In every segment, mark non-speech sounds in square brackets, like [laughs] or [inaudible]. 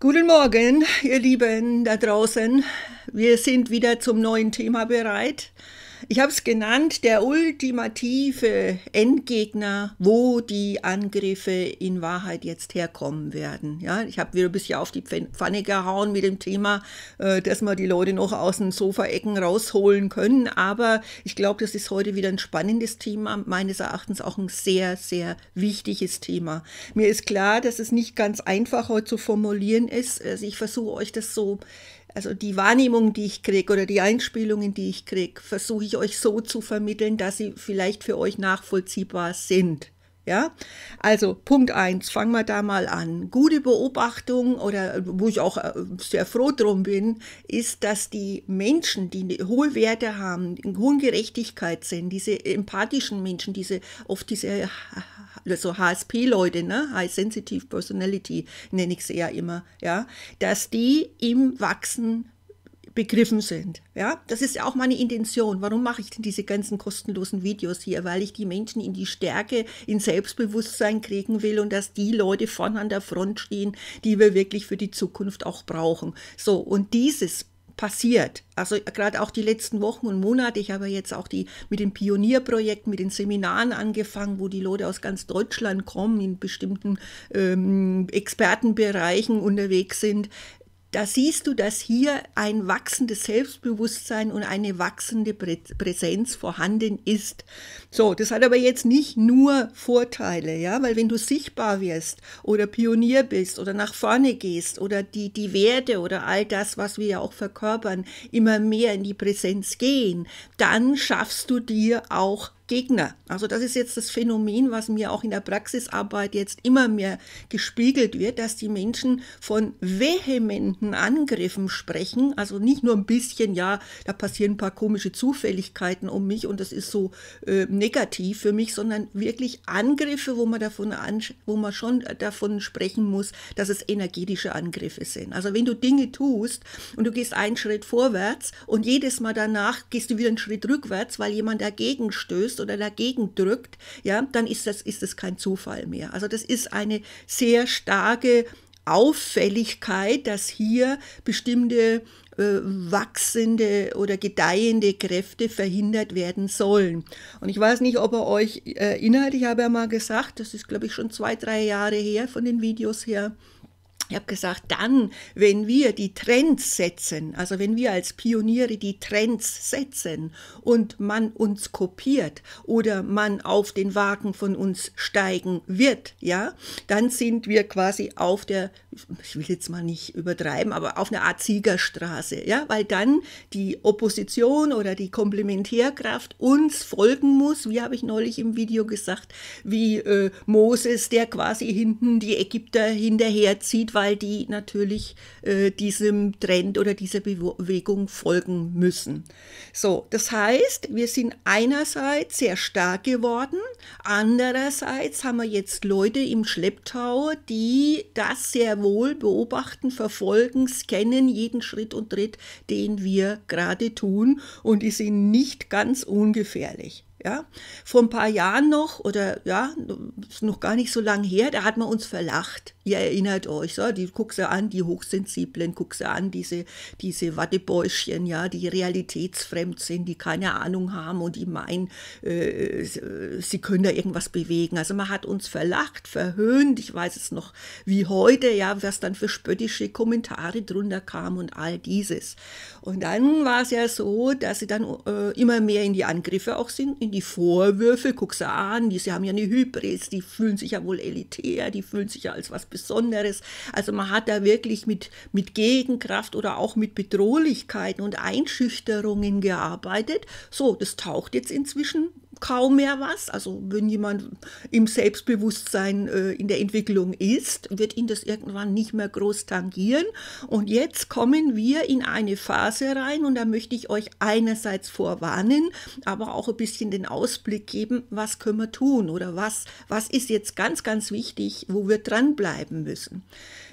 Guten Morgen, ihr Lieben da draußen. Wir sind wieder zum neuen Thema bereit. Ich habe es genannt, der ultimative Endgegner, wo die Angriffe in Wahrheit jetzt herkommen werden. Ja, ich habe wieder ein bisschen auf die Pfanne gehauen mit dem Thema, äh, dass wir die Leute noch aus den Sofaecken rausholen können. Aber ich glaube, das ist heute wieder ein spannendes Thema, meines Erachtens auch ein sehr, sehr wichtiges Thema. Mir ist klar, dass es nicht ganz einfach heute zu formulieren ist. Also ich versuche euch das so also die Wahrnehmung, die ich kriege oder die Einspielungen, die ich kriege, versuche ich euch so zu vermitteln, dass sie vielleicht für euch nachvollziehbar sind. Ja, also Punkt 1, fangen wir da mal an. Gute Beobachtung oder wo ich auch äh, sehr froh drum bin, ist, dass die Menschen, die hohe Werte haben, in hohen Gerechtigkeit sind, diese empathischen Menschen, diese oft diese also HSP-Leute, ne? High Sensitive Personality nenne ich sie ja immer, ja, dass die im Wachsen begriffen sind. Ja, das ist ja auch meine Intention. Warum mache ich denn diese ganzen kostenlosen Videos hier? Weil ich die Menschen in die Stärke, in Selbstbewusstsein kriegen will und dass die Leute vorne an der Front stehen, die wir wirklich für die Zukunft auch brauchen. So, und dieses passiert. Also gerade auch die letzten Wochen und Monate, ich habe jetzt auch die mit den Pionierprojekten, mit den Seminaren angefangen, wo die Leute aus ganz Deutschland kommen, in bestimmten ähm, Expertenbereichen unterwegs sind da siehst du, dass hier ein wachsendes Selbstbewusstsein und eine wachsende Präsenz vorhanden ist. So, das hat aber jetzt nicht nur Vorteile, ja, weil wenn du sichtbar wirst oder Pionier bist oder nach vorne gehst oder die, die Werte oder all das, was wir ja auch verkörpern, immer mehr in die Präsenz gehen, dann schaffst du dir auch Gegner. Also das ist jetzt das Phänomen, was mir auch in der Praxisarbeit jetzt immer mehr gespiegelt wird, dass die Menschen von vehementen Angriffen sprechen. Also nicht nur ein bisschen, ja, da passieren ein paar komische Zufälligkeiten um mich und das ist so äh, negativ für mich, sondern wirklich Angriffe, wo man davon an, wo man schon davon sprechen muss, dass es energetische Angriffe sind. Also wenn du Dinge tust und du gehst einen Schritt vorwärts und jedes Mal danach gehst du wieder einen Schritt rückwärts, weil jemand dagegen stößt, stößt oder dagegen drückt, ja, dann ist das, ist das kein Zufall mehr. Also das ist eine sehr starke Auffälligkeit, dass hier bestimmte äh, wachsende oder gedeihende Kräfte verhindert werden sollen. Und ich weiß nicht, ob er euch äh, erinnert, ich habe ja mal gesagt, das ist, glaube ich, schon zwei, drei Jahre her von den Videos her, ich habe gesagt, dann, wenn wir die Trends setzen, also wenn wir als Pioniere die Trends setzen und man uns kopiert oder man auf den Wagen von uns steigen wird, ja, dann sind wir quasi auf der, ich will jetzt mal nicht übertreiben, aber auf einer Art Siegerstraße, ja, weil dann die Opposition oder die Komplementärkraft uns folgen muss, wie habe ich neulich im Video gesagt, wie äh, Moses, der quasi hinten die Ägypter hinterherzieht, weil die natürlich äh, diesem Trend oder dieser Bewegung folgen müssen. So, das heißt, wir sind einerseits sehr stark geworden, andererseits haben wir jetzt Leute im Schlepptau, die das sehr wohl beobachten, verfolgen, scannen jeden Schritt und Tritt, den wir gerade tun und die sind nicht ganz ungefährlich. Ja, vor ein paar Jahren noch oder ja, noch gar nicht so lange her, da hat man uns verlacht ihr erinnert euch, so, die guckst du an, die Hochsensiblen, guckst du an, diese, diese Wattebäuschen, ja, die realitätsfremd sind, die keine Ahnung haben und die meinen, äh, äh sie können da irgendwas bewegen. Also man hat uns verlacht, verhöhnt, ich weiß es noch wie heute, ja, was dann für spöttische Kommentare drunter kam und all dieses. Und dann war es ja so, dass sie dann äh, immer mehr in die Angriffe auch sind, in die Vorwürfe, guckst du an, die, sie haben ja eine Hybris, die fühlen sich ja wohl elitär, die fühlen sich ja als was Besonderes Besonderes. Also man hat da wirklich mit, mit Gegenkraft oder auch mit Bedrohlichkeiten und Einschüchterungen gearbeitet. So, das taucht jetzt inzwischen kaum mehr was. Also wenn jemand im Selbstbewusstsein äh, in der Entwicklung ist, wird ihn das irgendwann nicht mehr groß tangieren. Und jetzt kommen wir in eine Phase rein und da möchte ich euch einerseits vorwarnen, aber auch ein bisschen den Ausblick geben, was können wir tun oder was, was ist jetzt ganz, ganz wichtig, wo wir dranbleiben müssen.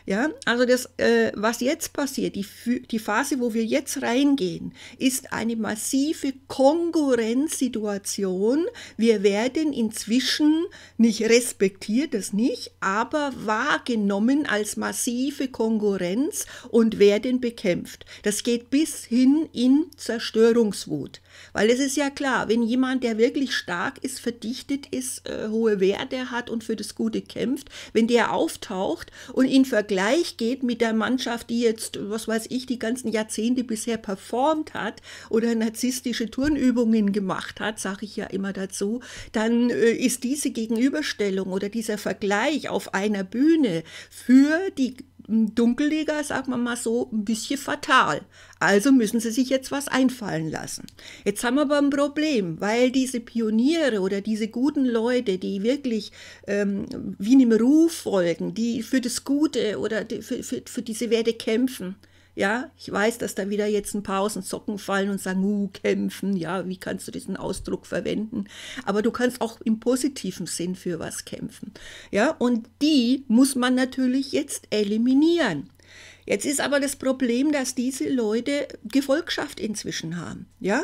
Ja, also das, äh, was jetzt passiert, die, die Phase, wo wir jetzt reingehen, ist eine massive Konkurrenzsituation. Wir werden inzwischen nicht respektiert, das nicht, aber wahrgenommen als massive Konkurrenz und werden bekämpft. Das geht bis hin in Zerstörungswut. Weil es ist ja klar, wenn jemand, der wirklich stark ist, verdichtet ist, äh, hohe Werte hat und für das Gute kämpft, wenn der auftaucht und in Vergleich geht mit der Mannschaft, die jetzt, was weiß ich, die ganzen Jahrzehnte bisher performt hat oder narzisstische Turnübungen gemacht hat, sage ich ja immer dazu, dann äh, ist diese Gegenüberstellung oder dieser Vergleich auf einer Bühne für die Dunkelleger, sagen wir mal so, ein bisschen fatal. Also müssen sie sich jetzt was einfallen lassen. Jetzt haben wir aber ein Problem, weil diese Pioniere oder diese guten Leute, die wirklich ähm, wie einem Ruf folgen, die für das Gute oder die, für, für, für diese Werte kämpfen, ja, ich weiß, dass da wieder jetzt ein paar aus den Socken fallen und sagen, uh, kämpfen, ja, wie kannst du diesen Ausdruck verwenden? Aber du kannst auch im positiven Sinn für was kämpfen. Ja, und die muss man natürlich jetzt eliminieren. Jetzt ist aber das Problem, dass diese Leute Gefolgschaft inzwischen haben. Ja,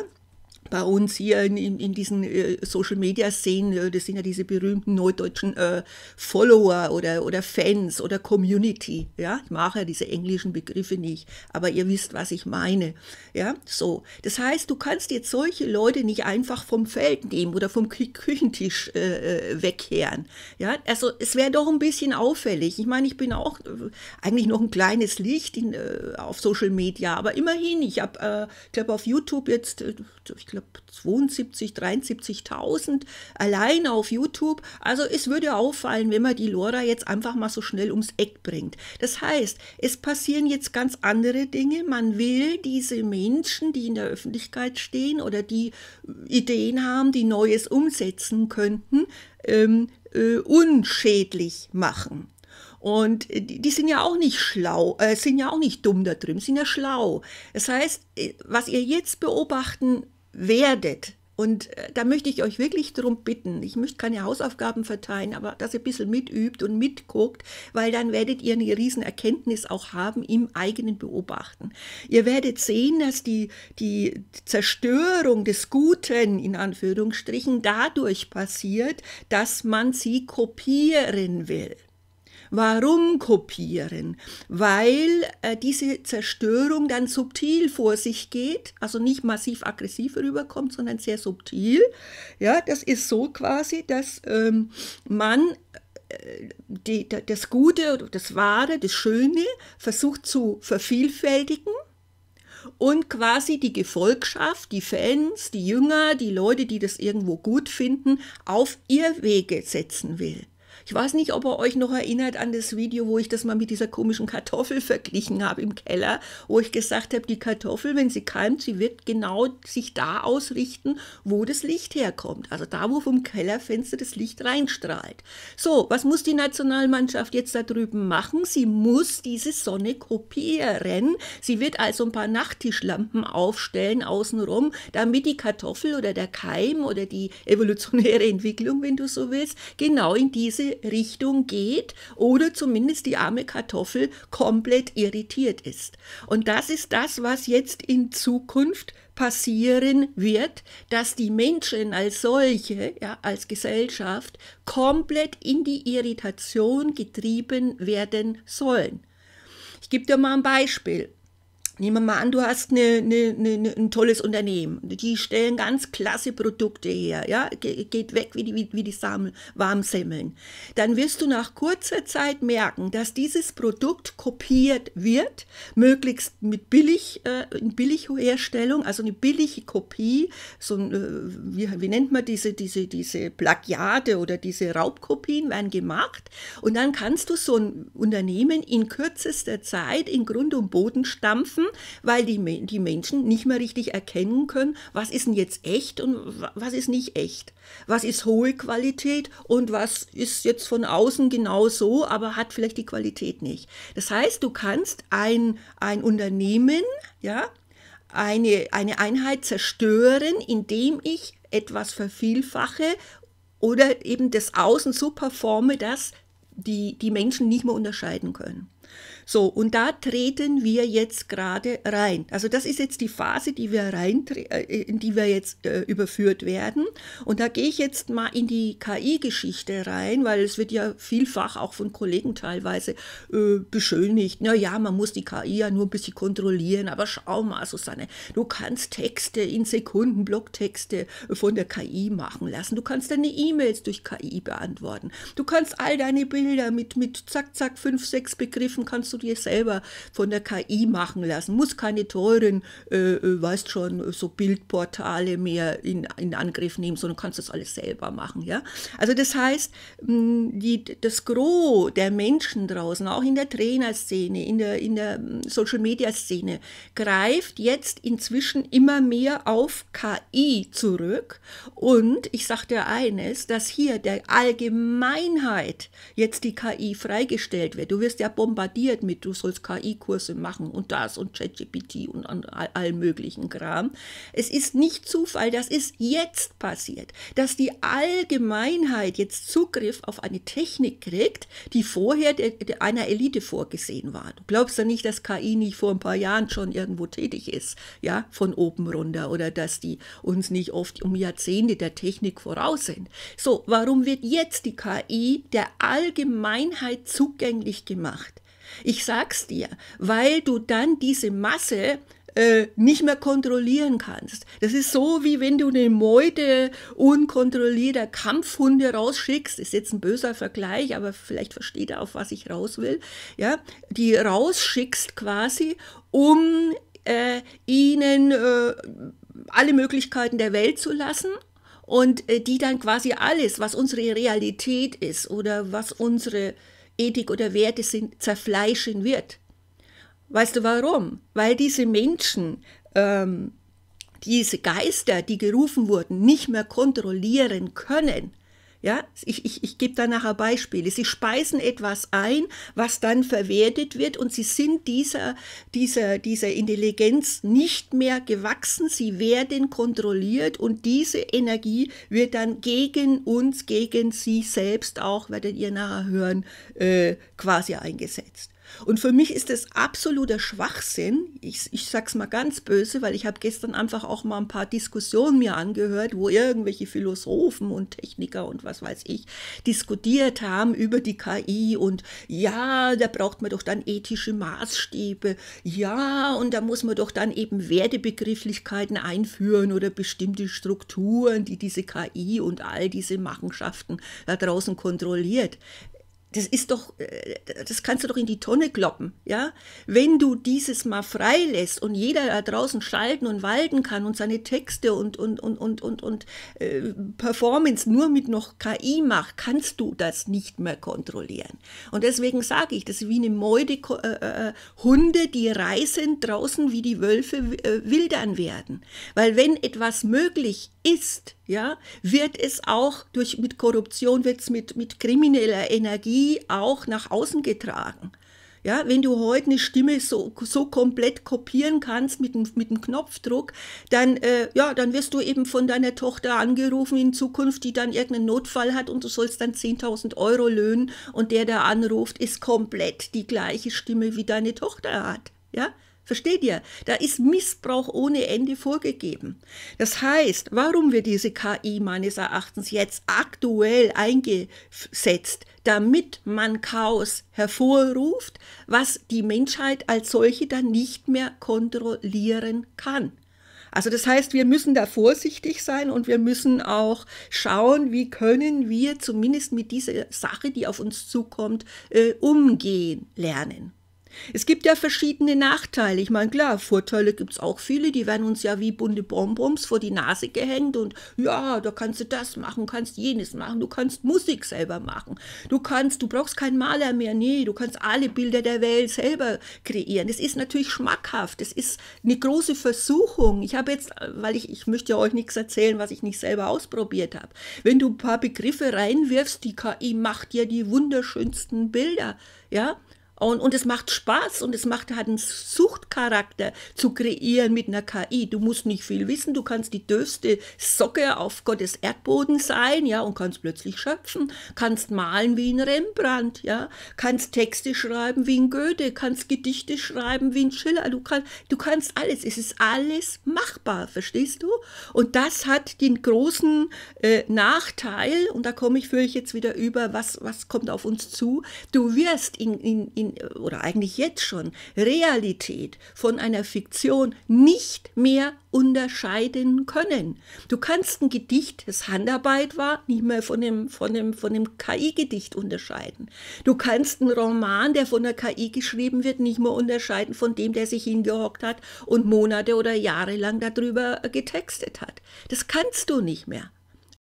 bei uns hier in, in, in diesen äh, Social Media Szenen, äh, das sind ja diese berühmten neudeutschen äh, Follower oder, oder Fans oder Community. Ja, ich mache ja diese englischen Begriffe nicht, aber ihr wisst, was ich meine. Ja, so. Das heißt, du kannst jetzt solche Leute nicht einfach vom Feld nehmen oder vom Kü Küchentisch äh, äh, wegkehren. Ja, also es wäre doch ein bisschen auffällig. Ich meine, ich bin auch äh, eigentlich noch ein kleines Licht in, auf Social Media, aber immerhin, ich habe, äh, glaube auf YouTube jetzt, ich glaube, glaube 72, 73.000 allein auf YouTube. Also es würde auffallen, wenn man die Lora jetzt einfach mal so schnell ums Eck bringt. Das heißt, es passieren jetzt ganz andere Dinge. Man will diese Menschen, die in der Öffentlichkeit stehen oder die Ideen haben, die Neues umsetzen könnten, ähm, äh, unschädlich machen. Und die, sind ja auch nicht schlau, äh, sind ja auch nicht dumm da drin, sind ja schlau. Das heißt, äh, was ihr jetzt beobachten werdet. Und äh, da möchte ich euch wirklich darum bitten. Ich möchte keine Hausaufgaben verteilen, aber dass ihr ein bisschen mitübt und mitguckt, weil dann werdet ihr eine riesen Erkenntnis auch haben im eigenen Beobachten. Ihr werdet sehen, dass die, die Zerstörung des Guten, in Anführungsstrichen, dadurch passiert, dass man sie kopieren will. Warum kopieren? Weil äh, diese Zerstörung dann subtil vor sich geht, also nicht massiv aggressiv rüberkommt, sondern sehr subtil. Ja, das ist so quasi, dass ähm, man äh, die, das Gute oder das Wahre, das Schöne versucht zu vervielfältigen und quasi die Gefolgschaft, die Fans, die Jünger, die Leute, die das irgendwo gut finden, auf ihr Wege setzen will. Ich weiß nicht, ob ihr euch noch erinnert an das Video, wo ich das mal mit dieser komischen Kartoffel verglichen habe im Keller, wo ich gesagt habe, die Kartoffel, wenn sie keimt, sie wird genau sich da ausrichten, wo das Licht herkommt. Also da, wo vom Kellerfenster das Licht reinstrahlt. So, was muss die Nationalmannschaft jetzt da drüben machen? Sie muss diese Sonne kopieren. Sie wird also ein paar Nachttischlampen aufstellen außenrum, damit die Kartoffel oder der Keim oder die evolutionäre Entwicklung, wenn du so willst, genau in diese diese Richtung geht oder zumindest die arme Kartoffel komplett irritiert ist. Und das ist das, was jetzt in Zukunft passieren wird, dass die Menschen als solche, ja, als Gesellschaft, komplett in die Irritation getrieben werden sollen. Ich gebe dir mal ein Beispiel. Nehmen wir mal an, du hast eine, eine, eine, ein tolles Unternehmen. Die stellen ganz klasse Produkte her. Ja? Ge geht weg wie die, wie, die Warmsemmeln. Dann wirst du nach kurzer Zeit merken, dass dieses Produkt kopiert wird, möglichst mit billig, äh, in Billigherstellung, also eine billige Kopie. So ein, äh, wie, wie nennt man diese, diese, diese Plagiate oder diese Raubkopien werden gemacht. Und dann kannst du so ein Unternehmen in kürzester Zeit in Grund und Boden stampfen weil die, die Menschen nicht mehr richtig erkennen können, was ist denn jetzt echt und was ist nicht echt. Was ist hohe Qualität und was ist jetzt von außen genau so, aber hat vielleicht die Qualität nicht. Das heißt, du kannst ein, ein Unternehmen, ja, eine, eine Einheit zerstören, indem ich etwas vervielfache oder eben das Außen so performe, dass die, die Menschen nicht mehr unterscheiden können. So, und da treten wir jetzt gerade rein. Also das ist jetzt die Phase, die wir rein, äh, in die wir jetzt äh, überführt werden. Und da gehe ich jetzt mal in die KI-Geschichte rein, weil es wird ja vielfach auch von Kollegen teilweise äh, beschönigt. Na ja, man muss die KI ja nur ein bisschen kontrollieren, aber schau mal, Susanne, du kannst Texte in Sekunden, Blocktexte von der KI machen lassen. Du kannst deine E-Mails durch KI beantworten. Du kannst all deine Bilder mit, mit zack, zack, fünf, sechs Begriffen kannst du dir selber von der KI machen lassen. Muss keine teuren, äh, äh, weißt schon, so Bildportale mehr in, in Angriff nehmen, sondern kannst das alles selber machen. Ja? Also das heißt, hm, die, das Gros der Menschen draußen, auch in der Trainerszene, in der, in der hm, Social-Media-Szene, greift jetzt inzwischen immer mehr auf KI zurück. Und ich sage dir eines, dass hier der Allgemeinheit jetzt die KI freigestellt wird. Du wirst ja bombardiert mit, du sollst KI-Kurse machen und das und ChatGPT und allen möglichen Kram. Es ist nicht Zufall, das ist jetzt passiert, dass die Allgemeinheit jetzt Zugriff auf eine Technik kriegt, die vorher de, de einer Elite vorgesehen war. Du glaubst ja nicht, dass KI nicht vor ein paar Jahren schon irgendwo tätig ist, ja, von oben runter oder dass die uns nicht oft um Jahrzehnte der Technik voraus sind. So, warum wird jetzt die KI der Allgemeinheit zugänglich gemacht? Ich sag's dir, weil du dann diese Masse äh, nicht mehr kontrollieren kannst. Das ist so, wie wenn du eine Meute unkontrollierter Kampfhunde rausschickst. Ist jetzt ein böser Vergleich, aber vielleicht versteht er, auf was ich raus will. Ja, die rausschickst quasi, um äh, ihnen äh, alle Möglichkeiten der Welt zu lassen und äh, die dann quasi alles, was unsere Realität ist oder was unsere Ethik oder Werte sind, zerfleischen wird. Weißt du warum? Weil diese Menschen, ähm, diese Geister, die gerufen wurden, nicht mehr kontrollieren können. Ja, ich, ich, ich gebe da nachher Beispiele. Sie speisen etwas ein, was dann verwertet wird und sie sind dieser, dieser, dieser Intelligenz nicht mehr gewachsen. Sie werden kontrolliert und diese Energie wird dann gegen uns, gegen sie selbst auch, werdet ihr nachher hören, äh, quasi eingesetzt. Und für mich ist das absoluter Schwachsinn. Ich, ich sage es mal ganz böse, weil ich habe gestern einfach auch mal ein paar Diskussionen mir angehört, wo irgendwelche Philosophen und Techniker und was weiß ich diskutiert haben über die KI und ja, da braucht man doch dann ethische Maßstäbe. Ja, und da muss man doch dann eben Wertebegrifflichkeiten einführen oder bestimmte Strukturen, die diese KI und all diese Machenschaften da draußen kontrolliert das ist doch, äh, das kannst du doch in die Tonne kloppen, ja? Wenn du dieses mal freilässt und jeder da draußen schalten und walten kann und seine Texte und, und, und, und, und, und äh, Performance nur mit noch KI macht, kannst du das nicht mehr kontrollieren. Und deswegen sage ich, das ist wie eine Meute äh, äh, äh, Hunde, die reißend draußen wie die Wölfe äh, wildern werden. Weil wenn etwas möglich ist, ist, ja, wird es auch durch, mit Korruption, wird es mit, mit krimineller Energie auch nach außen getragen. Ja, wenn du heute eine Stimme so, so komplett kopieren kannst mit einem, mit dem Knopfdruck, dann, äh, ja, dann wirst du eben von deiner Tochter angerufen in Zukunft, die dann irgendeinen Notfall hat und du sollst dann 10.000 Euro löhnen und der, da anruft, ist komplett die gleiche Stimme wie deine Tochter hat. Ja, Versteht ihr? Da ist Missbrauch ohne Ende vorgegeben. Das heißt, warum wird diese KI meines Erachtens jetzt aktuell eingesetzt? Damit man Chaos hervorruft, was die Menschheit als solche dann nicht mehr kontrollieren kann. Also das heißt, wir müssen da vorsichtig sein und wir müssen auch schauen, wie können wir zumindest mit dieser Sache, die auf uns zukommt, äh, umgehen lernen. Es gibt ja verschiedene Nachteile. Ich meine, klar, Vorteile gibt es auch viele. Die werden uns ja wie bunte Bonbons vor die Nase gehängt und ja, da kannst du das machen, kannst jenes machen, du kannst Musik selber machen. Du kannst, du brauchst keinen Maler mehr, nee, du kannst alle Bilder der Welt selber kreieren. Das ist natürlich schmackhaft, das ist eine große Versuchung. Ich habe jetzt, weil ich, ich möchte ja euch nichts erzählen, was ich nicht selber ausprobiert habe. Wenn du ein paar Begriffe reinwirfst, die KI macht ja die wunderschönsten Bilder, ja. Und, und es macht Spaß und es macht, hat einen Suchtcharakter zu kreieren mit einer KI. Du musst nicht viel wissen, du kannst die döfste Socke auf Gottes Erdboden sein, ja, und kannst plötzlich schöpfen, kannst malen wie ein Rembrandt, ja, kannst Texte schreiben wie ein Goethe, kannst Gedichte schreiben wie ein Schiller, du, kann, du kannst alles, es ist alles machbar, verstehst du? Und das hat den großen äh, Nachteil, und da komme ich für euch jetzt wieder über, was, was kommt auf uns zu, du wirst in, in, in oder eigentlich jetzt schon, Realität von einer Fiktion nicht mehr unterscheiden können. Du kannst ein Gedicht, das Handarbeit war, nicht mehr von dem, von dem, von dem KI-Gedicht unterscheiden. Du kannst einen Roman, der von der KI geschrieben wird, nicht mehr unterscheiden von dem, der sich hingehockt hat und Monate oder Jahre lang darüber äh, getextet hat. Das kannst du nicht mehr.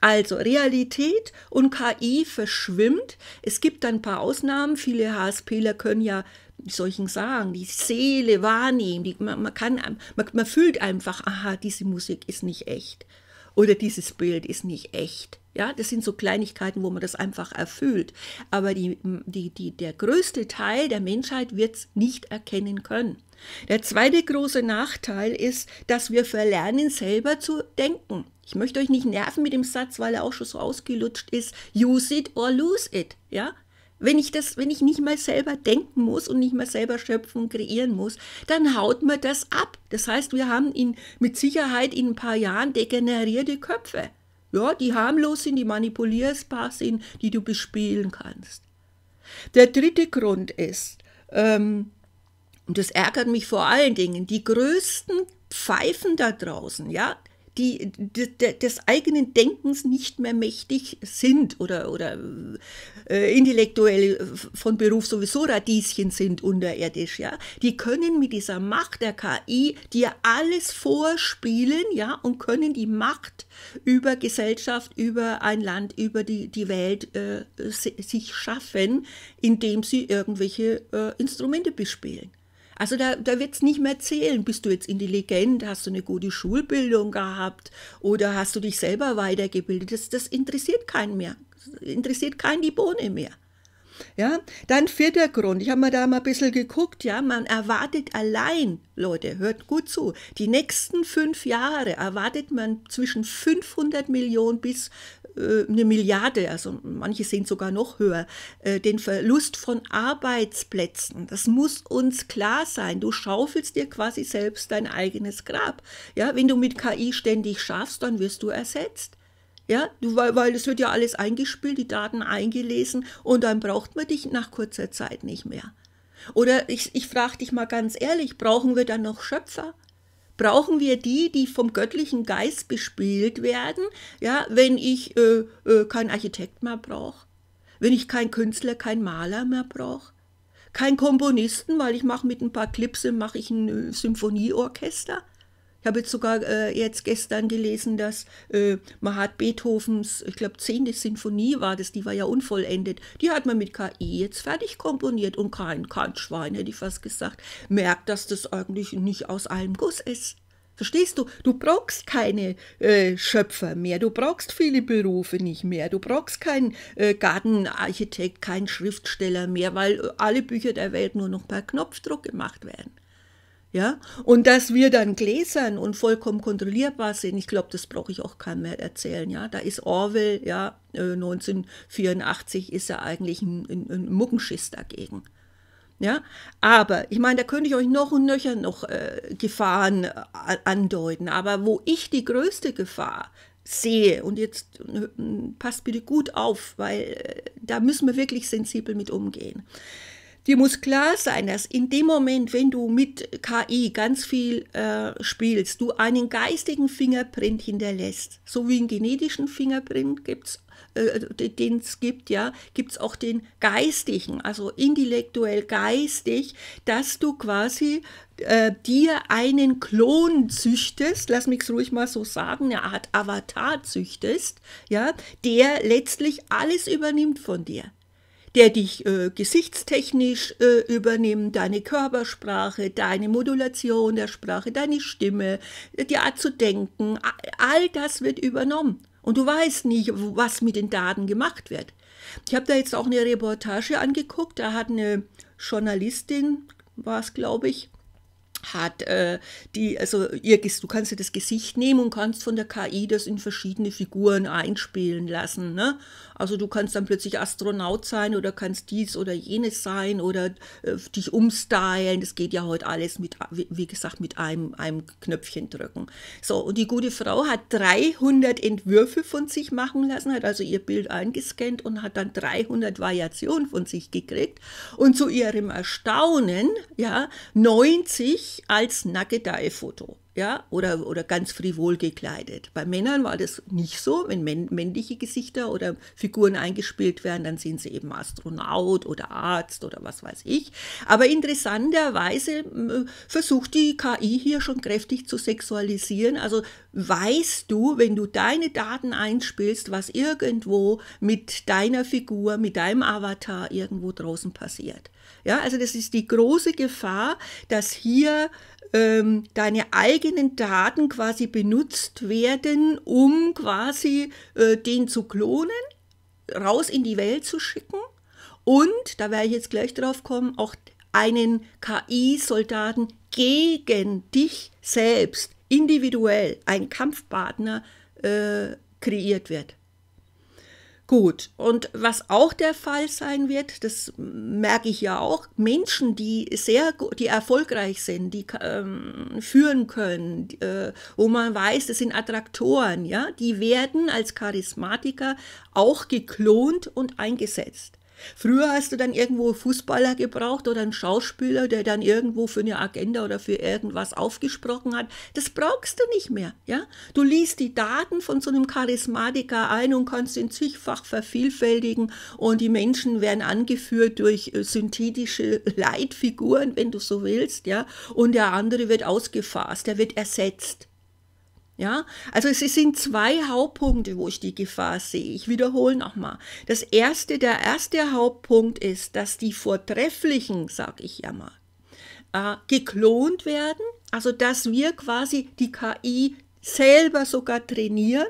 Also Realität und KI verschwimmt. Es gibt ein paar Ausnahmen. Viele HSPler können ja, solchen sagen, die Seele wahrnehmen. Die, man, man, kann, man, man fühlt einfach, aha, diese Musik ist nicht echt. Oder dieses Bild ist nicht echt. Ja, das sind so Kleinigkeiten, wo man das einfach erfüllt. Aber die, die, die, der größte Teil der Menschheit wird es nicht erkennen können. Der zweite große Nachteil ist, dass wir verlernen, selber zu denken. Ich möchte euch nicht nerven mit dem Satz, weil er auch schon so ausgelutscht ist. Use it or lose it. Ja? Wenn ich, das, wenn ich nicht mal selber denken muss und nicht mal selber schöpfen und kreieren muss, dann haut mir das ab. Das heißt, wir haben in, mit Sicherheit in ein paar Jahren degenerierte Köpfe. Ja, die harmlos sind, die manipulierbar sind, die du bespielen kannst. Der dritte Grund ist, ähm, und das ärgert mich vor allen Dingen, die größten Pfeifen da draußen, ja, die, die, die des eigenen Denkens nicht mehr mächtig sind oder, oder äh, intellektuell äh, von Beruf sowieso Radieschen sind unterirdisch, ja, die können mit dieser Macht der KI dir alles vorspielen, ja, und können die Macht über Gesellschaft, über ein Land, über die, die Welt äh, sich schaffen, indem sie irgendwelche äh, Instrumente bespielen. Also da, da wird es nicht mehr zählen, bist du jetzt intelligent, hast du eine gute Schulbildung gehabt oder hast du dich selber weitergebildet. Das, das interessiert keinen mehr, das interessiert keinen die Bohne mehr. Ja, dann vierter Grund, ich habe mir da mal ein bisschen geguckt, ja, man erwartet allein, Leute, hört gut zu, die nächsten fünf Jahre erwartet man zwischen 500 Millionen bis äh, eine Milliarde, also manche sind sogar noch höher, äh, den Verlust von Arbeitsplätzen. Das muss uns klar sein. Du schaufelst dir quasi selbst dein eigenes Grab. Ja, wenn du mit KI ständig schaffst, dann wirst du ersetzt. Ja, weil, weil es wird ja alles eingespielt, die Daten eingelesen und dann braucht man dich nach kurzer Zeit nicht mehr. Oder ich, ich frage dich mal ganz ehrlich, brauchen wir dann noch Schöpfer? Brauchen wir die, die vom göttlichen Geist bespielt werden, ja, wenn ich äh, äh, keinen Architekt mehr brauche, wenn ich keinen Künstler, keinen Maler mehr brauche, keinen Komponisten, weil ich mache mit ein paar Clips mache ich ein äh, Symphonieorchester? Ich habe jetzt sogar äh, jetzt gestern gelesen, dass äh, man hat Beethovens, ich glaube, zehnte Sinfonie war das, die war ja unvollendet. Die hat man mit KI jetzt fertig komponiert und kein, Kantschwein, hätte ich fast gesagt, merkt, dass das eigentlich nicht aus allem Guss ist. Verstehst du? Du brauchst keine äh, Schöpfer mehr, du brauchst viele Berufe nicht mehr, du brauchst keinen äh, Gartenarchitekt, keinen Schriftsteller mehr, weil äh, alle Bücher der Welt nur noch per Knopfdruck gemacht werden. Ja? Und dass wir dann gläsern und vollkommen kontrollierbar sind, ich glaube, das brauche ich auch keinem mehr erzählen. Ja? Da ist Orwell, ja, 1984 äh, ist er eigentlich ein, ein, ein Muckenschiss dagegen. Ja, aber ich meine, da könnte ich euch noch und nöcher noch äh, Gefahren äh, andeuten. Aber wo ich die größte Gefahr sehe, und jetzt äh, passt bitte gut auf, weil äh, da müssen wir wirklich sensibel mit umgehen, Dir muss klar sein, dass in dem Moment, wenn du mit KI ganz viel äh, spielst, du einen geistigen Fingerprint hinterlässt. So wie einen genetischen Fingerprint gibt's, äh, den es gibt, ja, gibt es auch den geistigen, also intellektuell geistig, dass du quasi äh, dir einen Klon züchtest, lass mich ruhig mal so sagen, eine Art Avatar züchtest, ja, der letztlich alles übernimmt von dir der dich äh, gesichtstechnisch äh, übernimmt, deine Körpersprache, deine Modulation der Sprache, deine Stimme, die Art zu denken, all das wird übernommen. Und du weißt nicht, was mit den Daten gemacht wird. Ich habe da jetzt auch eine Reportage angeguckt, da hat eine Journalistin, war es glaube ich, hat äh, die, also ihr, du kannst dir das Gesicht nehmen und kannst von der KI das in verschiedene Figuren einspielen lassen. Ne? Also du kannst dann plötzlich Astronaut sein oder kannst dies oder jenes sein oder äh, dich umstylen. Das geht ja heute alles mit, wie gesagt, mit einem, einem Knöpfchen drücken. So, und die gute Frau hat 300 Entwürfe von sich machen lassen, hat also ihr Bild eingescannt und hat dann 300 Variationen von sich gekriegt. Und zu ihrem Erstaunen, ja, 90 als Nackedei-Foto ja, oder, oder ganz frivol gekleidet. Bei Männern war das nicht so. Wenn männliche Gesichter oder Figuren eingespielt werden, dann sind sie eben Astronaut oder Arzt oder was weiß ich. Aber interessanterweise versucht die KI hier schon kräftig zu sexualisieren. Also weißt du, wenn du deine Daten einspielst, was irgendwo mit deiner Figur, mit deinem Avatar irgendwo draußen passiert. Ja, also das ist die große Gefahr, dass hier ähm, deine eigenen Daten quasi benutzt werden, um quasi äh, den zu klonen, raus in die Welt zu schicken und, da werde ich jetzt gleich drauf kommen, auch einen KI-Soldaten gegen dich selbst, individuell, ein Kampfpartner äh, kreiert wird. Gut, und was auch der Fall sein wird, das merke ich ja auch, Menschen, die sehr, die erfolgreich sind, die ähm, führen können, äh, wo man weiß, das sind Attraktoren, ja, die werden als Charismatiker auch geklont und eingesetzt. Früher hast du dann irgendwo Fußballer gebraucht oder einen Schauspieler, der dann irgendwo für eine Agenda oder für irgendwas aufgesprochen hat. Das brauchst du nicht mehr. Ja? Du liest die Daten von so einem Charismatiker ein und kannst ihn zigfach vervielfältigen und die Menschen werden angeführt durch äh, synthetische [laughs] Leitfiguren, wenn du so willst. Ja? Und der andere wird ausgefasst, der wird ersetzt. Ja, also es sind zwei Hauptpunkte, wo ich die Gefahr sehe. Ich wiederhole nochmal. Das erste, der erste Hauptpunkt ist, dass die Vortrefflichen, sag ich ja mal, äh, geklont werden. Also dass wir quasi die KI selber sogar trainieren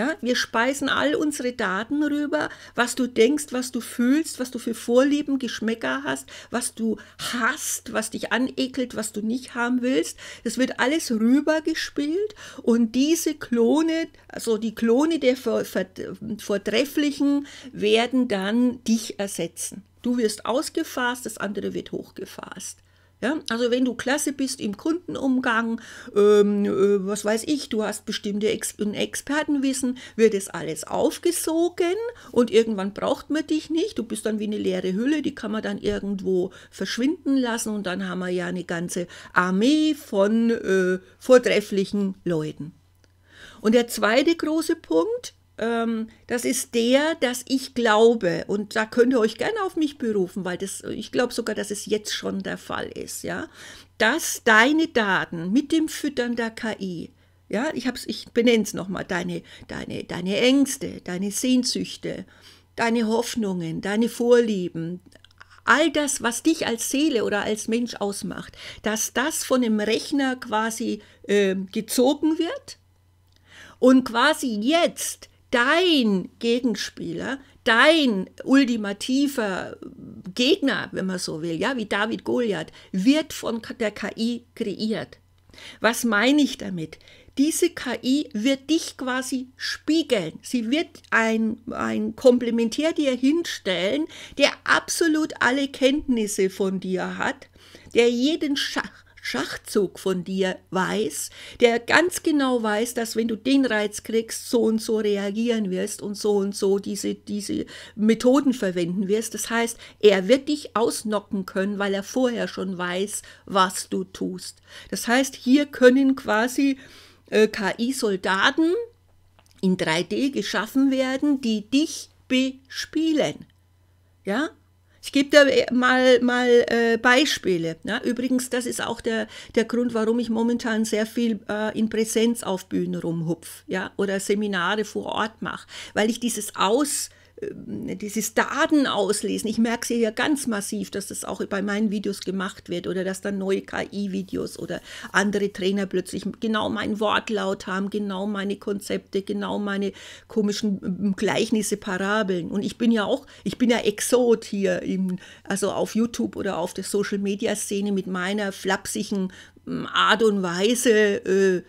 ja, wir speisen all unsere Daten rüber, was du denkst, was du fühlst, was du für Vorlieben, Geschmäcker hast, was du hast, was dich anekelt, was du nicht haben willst. Das wird alles rübergespielt und diese Klone, also die Klone der Vortrefflichen, werden dann dich ersetzen. Du wirst ausgefasst, das andere wird hochgefasst. Ja, also wenn du klasse bist im Kundenumgang, ähm, äh, was weiß ich, du hast bestimmte Ex Expertenwissen, wird es alles aufgesogen und irgendwann braucht man dich nicht. Du bist dann wie eine leere Hülle, die kann man dann irgendwo verschwinden lassen und dann haben wir ja eine ganze Armee von äh, vortrefflichen Leuten. Und der zweite große Punkt, ähm, das ist der, dass ich glaube. Und da könnt ihr euch gerne auf mich berufen, weil das, ich glaube sogar, dass es jetzt schon der Fall ist, ja. Dass deine Daten mit dem Füttern der KI, ja, ich, ich benenne es nochmal, deine, deine, deine Ängste, deine Sehnsüchte, deine Hoffnungen, deine Vorlieben, all das, was dich als Seele oder als Mensch ausmacht, dass das von dem Rechner quasi äh, gezogen wird und quasi jetzt dein Gegenspieler, dein ultimativer Gegner, wenn man so will, ja, wie David Goliath, wird von der KI kreiert. Was meine ich damit? Diese KI wird dich quasi spiegeln. Sie wird ein, ein Komplementär dir hinstellen, der absolut alle Kenntnisse von dir hat, der jeden Schach, Schachzug von dir weiß, der ganz genau weiß, dass wenn du den Reiz kriegst, so und so reagieren wirst und so und so diese, diese Methoden verwenden wirst. Das heißt, er wird dich ausnocken können, weil er vorher schon weiß, was du tust. Das heißt, hier können quasi äh, KI-Soldaten in 3D geschaffen werden, die dich bespielen. Ja, ich gebe dir äh, mal, mal äh, Beispiele. Ne? Übrigens, das ist auch der, der Grund, warum ich momentan sehr viel äh, in Präsenz auf Bühnen rumhupf ja? oder Seminare vor Ort mache, weil ich dieses Aus äh, dieses Daten auslesen. Ich merke es hier ganz massiv, dass das auch bei meinen Videos gemacht wird oder dass dann neue KI-Videos oder andere Trainer plötzlich genau meinen Wortlaut haben, genau meine Konzepte, genau meine komischen ähm, Gleichnisse, Parabeln. Und ich bin ja auch, ich bin ja Exot hier, im, also auf YouTube oder auf der Social-Media-Szene mit meiner flapsigen Art und Weise äh,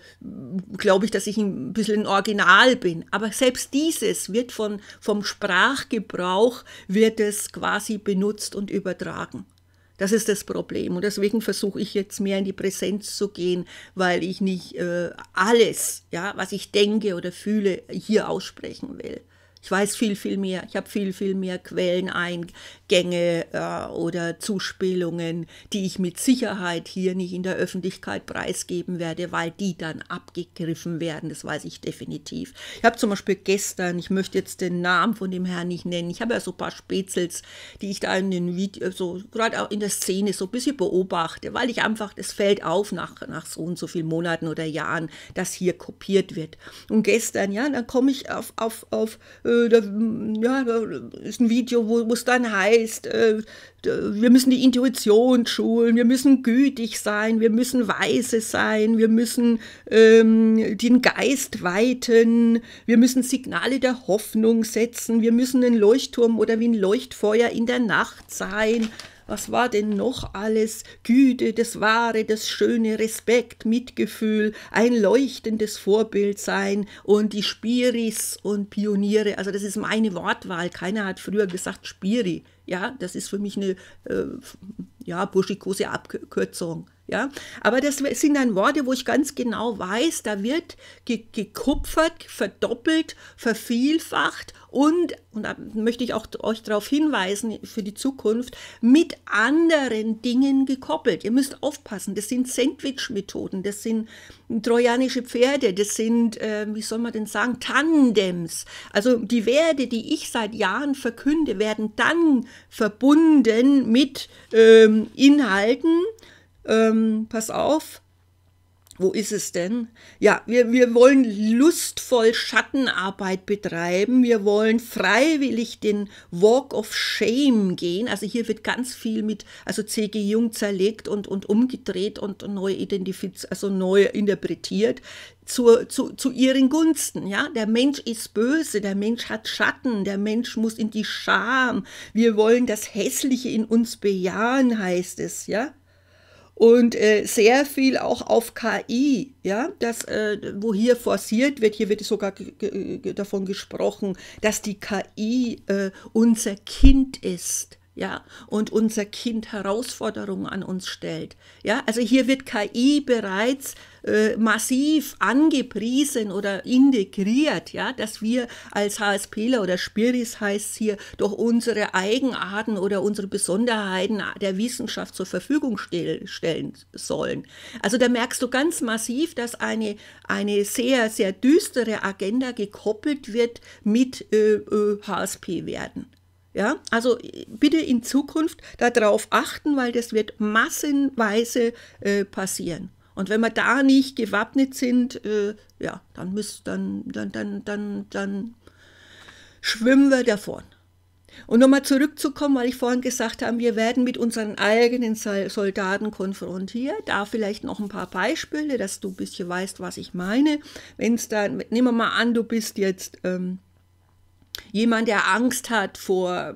glaube ich, dass ich ein bisschen ein Original bin. Aber selbst dieses wird von, vom Sprachgebrauch, wird es quasi benutzt und übertragen. Das ist das Problem. Und deswegen versuche ich jetzt mehr in die Präsenz zu gehen, weil ich nicht äh, alles, ja, was ich denke oder fühle, hier aussprechen will. Ich weiß viel, viel mehr. Ich habe viel, viel mehr Quelleneingänge äh, oder Zuspielungen, die ich mit Sicherheit hier nicht in der Öffentlichkeit preisgeben werde, weil die dann abgegriffen werden. Das weiß ich definitiv. Ich habe zum Beispiel gestern, ich möchte jetzt den Namen von dem Herrn nicht nennen, ich habe ja so ein paar Spezels, die ich da in den Videos, so gerade auch in der Szene so ein bisschen beobachte, weil ich einfach, es fällt auf nach, nach so und so vielen Monaten oder Jahren, dass hier kopiert wird. Und gestern, ja, dann komme ich auf, auf, auf äh, da, ja, da ist ein Video, wo es dann heißt, äh, wir müssen die Intuition schulen, wir müssen gütig sein, wir müssen weise sein, wir müssen ähm, den Geist weiten, wir müssen Signale der Hoffnung setzen, wir müssen ein Leuchtturm oder wie ein Leuchtfeuer in der Nacht sein was war denn noch alles? Güte, das Wahre, das Schöne, Respekt, Mitgefühl, ein leuchtendes Vorbild sein und die Spiris und Pioniere. Also das ist meine Wortwahl. Keiner hat früher gesagt Spiri. Ja, das ist für mich eine äh, ja, burschikose Abkürzung. Ja? Aber das sind dann Worte, wo ich ganz genau weiß, da wird gekupfert, verdoppelt, vervielfacht und, und da möchte ich auch euch darauf hinweisen für die Zukunft, mit anderen Dingen gekoppelt. Ihr müsst aufpassen, das sind Sandwich-Methoden, das sind trojanische Pferde, das sind, äh, wie soll man denn sagen, Tandems. Also die Werte, die ich seit Jahren verkünde, werden dann verbunden mit ähm, Inhalten, ähm, pass auf, wo ist es denn? Ja, wir, wir wollen lustvoll Schattenarbeit betreiben. Wir wollen freiwillig den Walk of Shame gehen. Also hier wird ganz viel mit, also C.G. Jung zerlegt und, und umgedreht und neu identifiziert, also neu interpretiert. Zu, zu, zu ihren Gunsten, ja. Der Mensch ist böse, der Mensch hat Schatten, der Mensch muss in die Scham. Wir wollen das Hässliche in uns bejahen, heißt es, ja und äh, sehr viel auch auf KI, ja, das, äh, wo hier forciert wird, hier wird sogar davon gesprochen, dass die KI äh, unser Kind ist. Ja, und unser Kind Herausforderungen an uns stellt. Ja, also hier wird KI bereits äh, massiv angepriesen oder integriert, ja, dass wir als HSPler oder Spiris heißt es hier, doch unsere Eigenarten oder unsere Besonderheiten der Wissenschaft zur Verfügung stell, stellen sollen. Also da merkst du ganz massiv, dass eine, eine sehr, sehr düstere Agenda gekoppelt wird mit äh, HSP-Werten. Äh, ja, also bitte in Zukunft darauf achten, weil das wird massenweise äh, passieren. Und wenn wir da nicht gewappnet sind, äh, ja, dann, müsst, dann, dann, dann, dann, dann schwimmen wir davon. Und nochmal zurückzukommen, weil ich vorhin gesagt habe, wir werden mit unseren eigenen Soldaten konfrontiert. Da vielleicht noch ein paar Beispiele, dass du ein bisschen weißt, was ich meine. Wenn es dann, nehmen wir mal an, du bist jetzt ähm, jemand, der Angst hat vor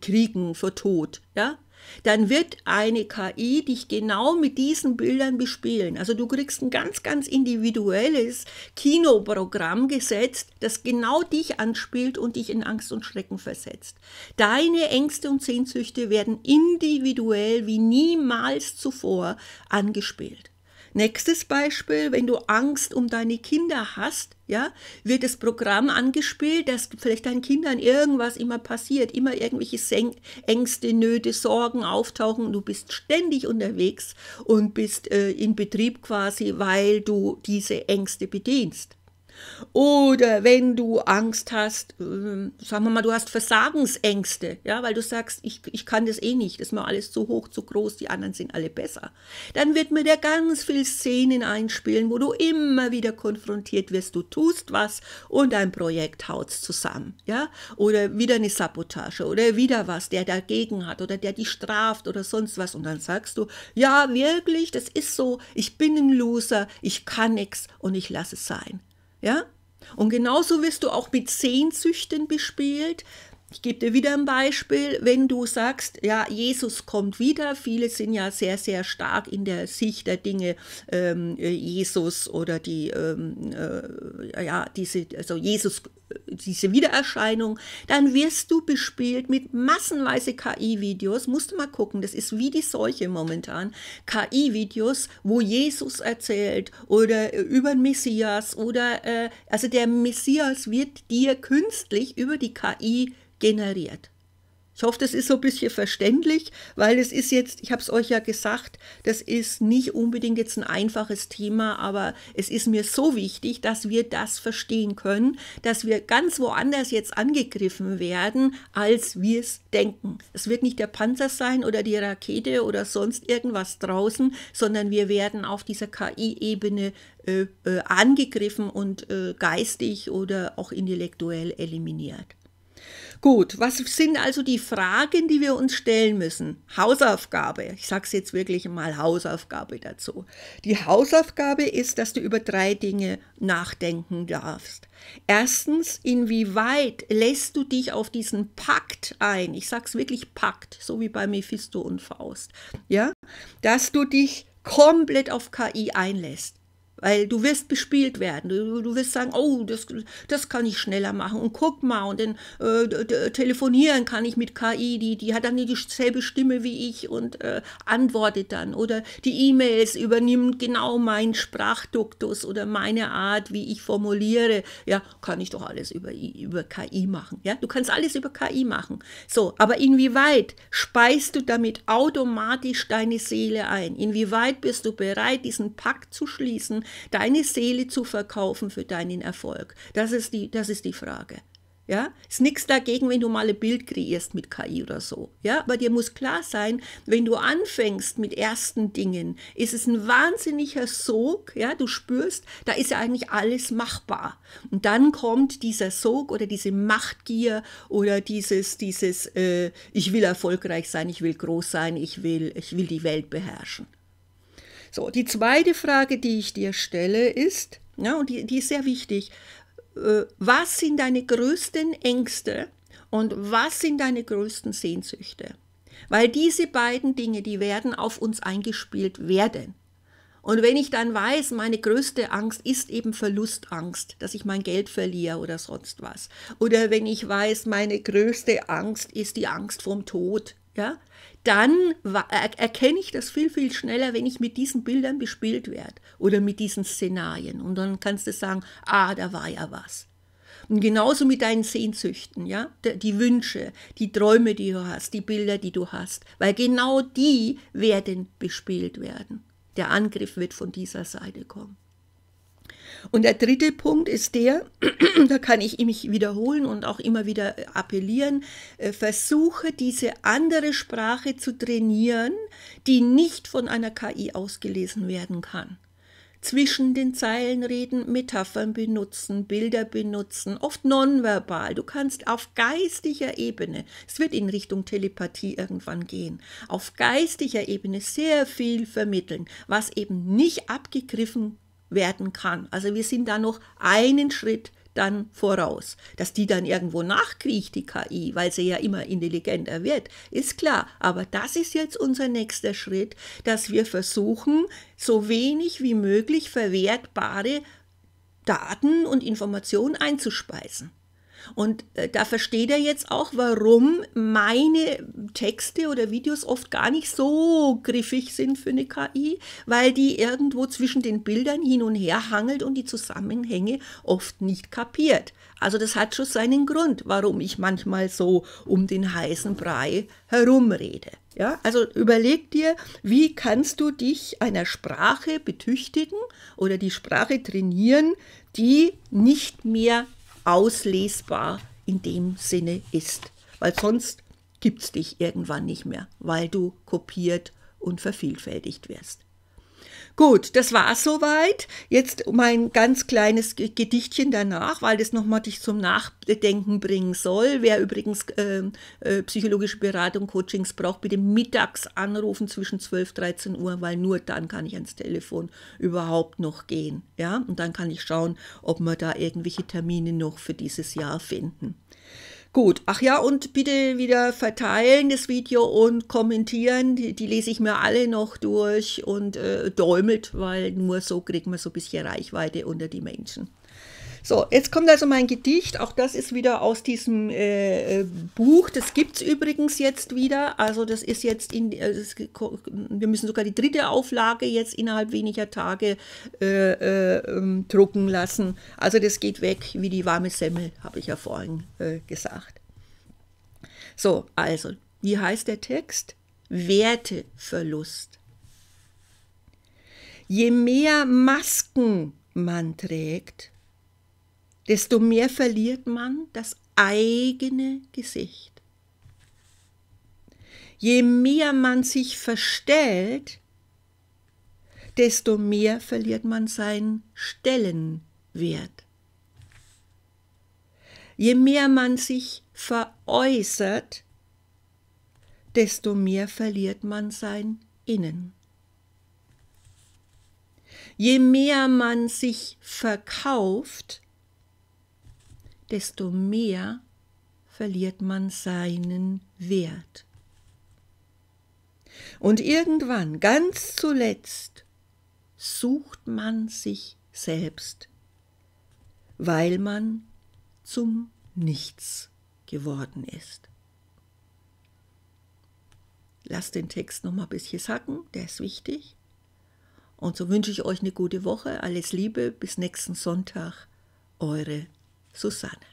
Kriegen, vor Tod, ja, dann wird eine KI dich genau mit diesen Bildern bespielen. Also du kriegst ein ganz, ganz individuelles Kinoprogramm gesetzt, das genau dich anspielt und dich in Angst und Schrecken versetzt. Deine Ängste und Sehnsüchte werden individuell wie niemals zuvor angespielt. Nächstes Beispiel, wenn du Angst um deine Kinder hast, ja, wird das Programm angespielt, dass vielleicht deinen Kindern irgendwas immer passiert, immer irgendwelche Ängste, Nöte, Sorgen auftauchen. Du bist ständig unterwegs und bist äh, in Betrieb quasi, weil du diese Ängste bedienst. Oder wenn du Angst hast, äh, sagen wir mal, du hast Versagensängste, ja, weil du sagst, ich, ich kann das eh nicht, das ist mir alles zu hoch, zu groß, die anderen sind alle besser. Dann wird mir der ganz viel Szenen einspielen, wo du immer wieder konfrontiert wirst, du tust was und dein Projekt haut's zusammen, ja. Oder wieder eine Sabotage oder wieder was, der dagegen hat oder der dich straft oder sonst was. Und dann sagst du, ja, wirklich, das ist so, ich bin ein Loser, ich kann nichts und ich lasse es sein. Ja? Und genauso wirst du auch mit Sehnsüchten bespielt, ich gebe dir wieder ein Beispiel, wenn du sagst, ja, Jesus kommt wieder, viele sind ja sehr, sehr stark in der Sicht der Dinge, ähm, äh, Jesus oder die, ähm, äh, ja, diese, also Jesus, äh, diese Wiedererscheinung, dann wirst du bespielt mit massenweise KI-Videos, musst du mal gucken, das ist wie die Seuche momentan, KI-Videos, wo Jesus erzählt oder äh, über den Messias oder, äh, also der Messias wird dir künstlich über die KI generiert. Ich hoffe, das ist so ein bisschen verständlich, weil es ist jetzt, ich habe es euch ja gesagt, das ist nicht unbedingt jetzt ein einfaches Thema, aber es ist mir so wichtig, dass wir das verstehen können, dass wir ganz woanders jetzt angegriffen werden, als wir es denken. Es wird nicht der Panzer sein oder die Rakete oder sonst irgendwas draußen, sondern wir werden auf dieser KI-Ebene äh, äh, angegriffen und äh, geistig oder auch intellektuell eliminiert. Gut, was sind also die Fragen, die wir uns stellen müssen? Hausaufgabe. Ich sage es jetzt wirklich mal Hausaufgabe dazu. Die Hausaufgabe ist, dass du über drei Dinge nachdenken darfst. Erstens, inwieweit lässt du dich auf diesen Pakt ein? Ich sage es wirklich Pakt, so wie bei Mephisto und Faust. Ja, dass du dich komplett auf KI einlässt. Weil du wirst bespielt werden. Du, du wirst sagen, oh, das, das kann ich schneller machen. Und guck mal, und dann äh, telefonieren kann ich mit KI, die, die hat dann dieselbe Stimme wie ich und äh, antwortet dann. Oder die E-Mails übernimmt genau meinen Sprachduktus oder meine Art, wie ich formuliere. Ja, kann ich doch alles über, über KI machen. Ja, du kannst alles über KI machen. So, aber inwieweit speist du damit automatisch deine Seele ein? Inwieweit bist du bereit, diesen Pakt zu schließen, deine Seele zu verkaufen für deinen Erfolg? Das ist die, das ist die Frage. Ja, ist nichts dagegen, wenn du mal ein Bild kreierst mit KI oder so. Ja, aber dir muss klar sein, wenn du anfängst mit ersten Dingen, ist es ein wahnsinniger Sog. Ja, du spürst, da ist ja eigentlich alles machbar. Und dann kommt dieser Sog oder diese Machtgier oder dieses, dieses, äh, ich will erfolgreich sein, ich will groß sein, ich will, ich will die Welt beherrschen. So, die zweite Frage, die ich dir stelle, ist, ja, und die, die ist sehr wichtig, äh, was sind deine größten Ängste und was sind deine größten Sehnsüchte? Weil diese beiden Dinge, die werden auf uns eingespielt werden. Und wenn ich dann weiß, meine größte Angst ist eben Verlustangst, dass ich mein Geld verliere oder sonst was. Oder wenn ich weiß, meine größte Angst ist die Angst vom Tod, ja, dann erkenne ich das viel, viel schneller, wenn ich mit diesen Bildern bespielt werde oder mit diesen Szenarien. Und dann kannst du sagen, ah, da war ja was. Und genauso mit deinen Sehnsüchten, ja, die Wünsche, die Träume, die du hast, die Bilder, die du hast, weil genau die werden bespielt werden. Der Angriff wird von dieser Seite kommen. Und der dritte Punkt ist der, [clears throat] da kann ich mich wiederholen und auch immer wieder äh, appellieren, äh, versuche diese andere Sprache zu trainieren, die nicht von einer KI ausgelesen werden kann zwischen den Zeilen reden, Metaphern benutzen, Bilder benutzen, oft nonverbal. Du kannst auf geistiger Ebene, es wird in Richtung Telepathie irgendwann gehen, auf geistiger Ebene sehr viel vermitteln, was eben nicht abgegriffen werden kann. Also wir sind da noch einen Schritt dann voraus. Dass die dann irgendwo nachkriecht, die KI, weil sie ja immer intelligenter wird, ist klar. Aber das ist jetzt unser nächster Schritt, dass wir versuchen, so wenig wie möglich verwertbare Daten und Informationen einzuspeisen. Und äh, da versteht er jetzt auch, warum meine Texte oder Videos oft gar nicht so griffig sind für eine KI, weil die irgendwo zwischen den Bildern hin und her hangelt und die Zusammenhänge oft nicht kapiert. Also das hat schon seinen Grund, warum ich manchmal so um den heißen Brei herumrede. Ja, also überleg dir, wie kannst du dich einer Sprache betüchtigen oder die Sprache trainieren, die nicht mehr auslesbar in dem Sinne ist. Weil sonst gibt es dich irgendwann nicht mehr, weil du kopiert und vervielfältigt wirst. Gut, das war soweit. Jetzt mein ganz kleines Gedichtchen danach, weil das nochmal dich zum Nachdenken bringen soll. Wer übrigens äh, äh, psychologische Beratung, Coachings braucht, bitte mittags anrufen zwischen 12 und 13 Uhr, weil nur dann kann ich ans Telefon überhaupt noch gehen. Ja? Und dann kann ich schauen, ob wir da irgendwelche Termine noch für dieses Jahr finden. Gut, ach ja, und bitte wieder verteilen das Video und kommentieren. Die, die lese ich mir alle noch durch und äh, däumelt, weil nur so kriegt man so ein bisschen Reichweite unter die Menschen. So, jetzt kommt also mein Gedicht. Auch das ist wieder aus diesem äh, äh Buch. Das gibt es übrigens jetzt wieder. Also das ist jetzt, in, äh, das, wir müssen sogar die dritte Auflage jetzt innerhalb weniger Tage äh, äh, ähm, drucken lassen. Also das geht weg wie die warme Semmel, habe ich ja vorhin äh, gesagt. So, also, wie heißt der Text? Werteverlust. Je mehr Masken man trägt, desto mehr verliert man das eigene Gesicht. Je mehr man sich verstellt, desto mehr verliert man seinen Stellenwert. Je mehr man sich veräußert, desto mehr verliert man sein Innen. Je mehr man sich verkauft, desto mehr verliert man seinen Wert. Und irgendwann, ganz zuletzt, sucht man sich selbst, weil man zum Nichts geworden ist. Lasst den Text noch mal ein bisschen sacken, der ist wichtig. Und so wünsche ich euch eine gute Woche, alles Liebe, bis nächsten Sonntag, eure Susana.